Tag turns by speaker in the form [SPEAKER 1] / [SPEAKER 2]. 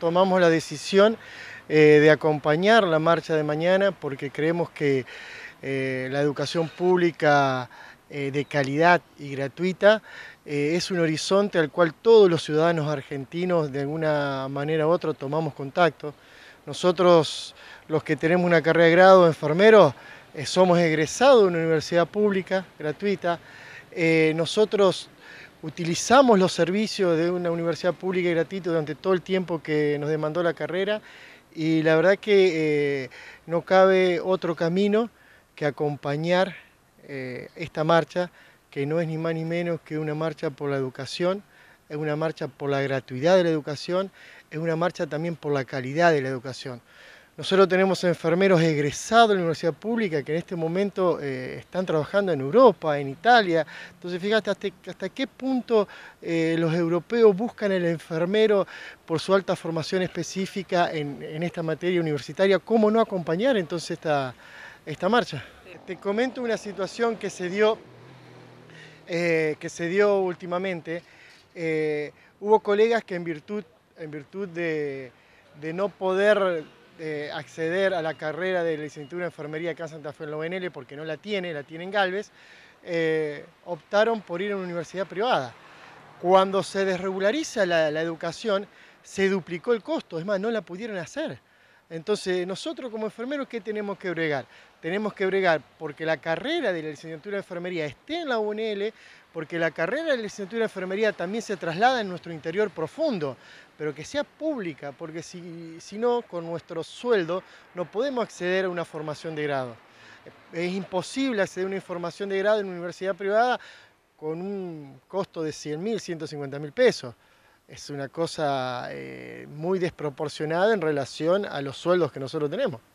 [SPEAKER 1] tomamos la decisión eh, de acompañar la marcha de mañana porque creemos que eh, la educación pública eh, de calidad y gratuita es un horizonte al cual todos los ciudadanos argentinos de alguna manera u otra tomamos contacto. Nosotros, los que tenemos una carrera de grado de enfermeros, somos egresados de una universidad pública gratuita. nosotros utilizamos los servicios de una universidad pública y gratuita durante todo el tiempo que nos demandó la carrera y la verdad que eh, no cabe otro camino que acompañar eh, esta marcha, que no es ni más ni menos que una marcha por la educación, es una marcha por la gratuidad de la educación, es una marcha también por la calidad de la educación. Nosotros tenemos enfermeros egresados de la universidad pública que en este momento eh, están trabajando en Europa, en Italia. Entonces, fíjate hasta, qué punto eh, los europeos buscan el enfermero por su alta formación específica en, esta materia universitaria. ¿Cómo no acompañar entonces esta, marcha? Te comento una situación que se dio, eh, que se dio últimamente. hubo colegas que en virtud, en virtud de no poder eh, acceder a la carrera de licenciatura en enfermería acá en Santa Fe en UNL, porque no la tiene, la tiene en Galvez, eh, optaron por ir a una universidad privada. Cuando se desregulariza la, la educación, se duplicó el costo, es más, no la pudieron hacer. Entonces, nosotros como enfermeros, ¿qué tenemos que bregar? Tenemos que bregar porque la carrera de la licenciatura de enfermería esté en la UNL, porque la carrera de la licenciatura de enfermería también se traslada en nuestro interior profundo, pero que sea pública, porque si, no, con nuestro sueldo no podemos acceder a una formación de grado. Es imposible acceder a una formación de grado en una universidad privada con un costo de 100 mil, 150 mil pesos es una cosa eh, muy desproporcionada en relación a los sueldos que nosotros tenemos.